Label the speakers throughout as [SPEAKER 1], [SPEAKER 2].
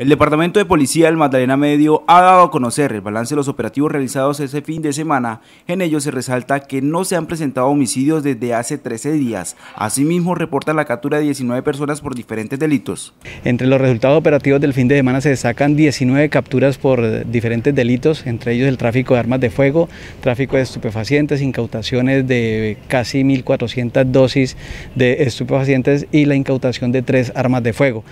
[SPEAKER 1] El Departamento de Policía del Magdalena Medio ha dado a conocer el balance de los operativos realizados ese fin de semana. En ellos se resalta que no se han presentado homicidios desde hace 13 días. Asimismo, reporta la captura de 19 personas por diferentes delitos. Entre los resultados
[SPEAKER 2] operativos del fin de semana se destacan 19 capturas por diferentes delitos, entre ellos el tráfico de armas de fuego, tráfico de estupefacientes, incautaciones de casi 1.400 dosis de estupefacientes y la incautación de tres armas de fuego.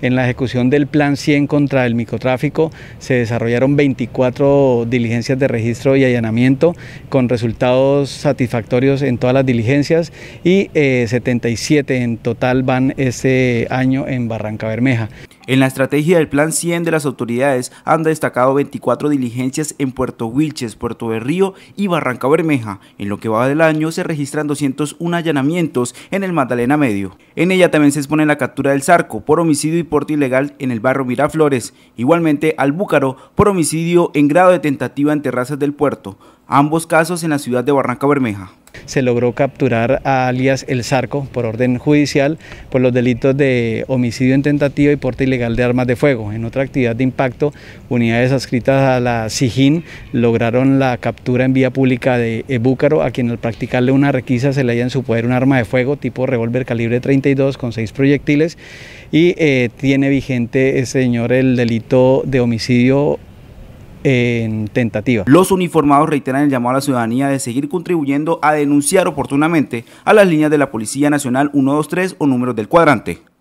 [SPEAKER 2] En la ejecución del plan 100, contra el microtráfico, se desarrollaron 24 diligencias de registro y allanamiento con resultados satisfactorios en todas las diligencias y
[SPEAKER 1] 77 eh, en total van este año en Barranca Bermeja. En la estrategia del Plan 100 de las autoridades han destacado 24 diligencias en Puerto Wilches, Puerto de Río y Barranca Bermeja. En lo que va del año se registran 201 allanamientos en el Magdalena Medio. En ella también se expone la captura del Zarco por homicidio y porte ilegal en el barrio Miraflores, igualmente al Búcaro por homicidio en grado de tentativa en terrazas del puerto, ambos casos en la ciudad de Barranca Bermeja
[SPEAKER 2] se logró capturar a alias El Zarco por orden judicial por los delitos de homicidio en tentativa y porte ilegal de armas de fuego. En otra actividad de impacto, unidades adscritas a la SIGIN lograron la captura en vía pública de Búcaro, a quien al practicarle una requisa se le halla en su poder un arma de fuego tipo revólver calibre 32 con seis proyectiles y eh, tiene vigente,
[SPEAKER 1] ese eh, señor, el delito de homicidio en tentativa. Los uniformados reiteran el llamado a la ciudadanía de seguir contribuyendo a denunciar oportunamente a las líneas de la Policía Nacional 123 o números del cuadrante.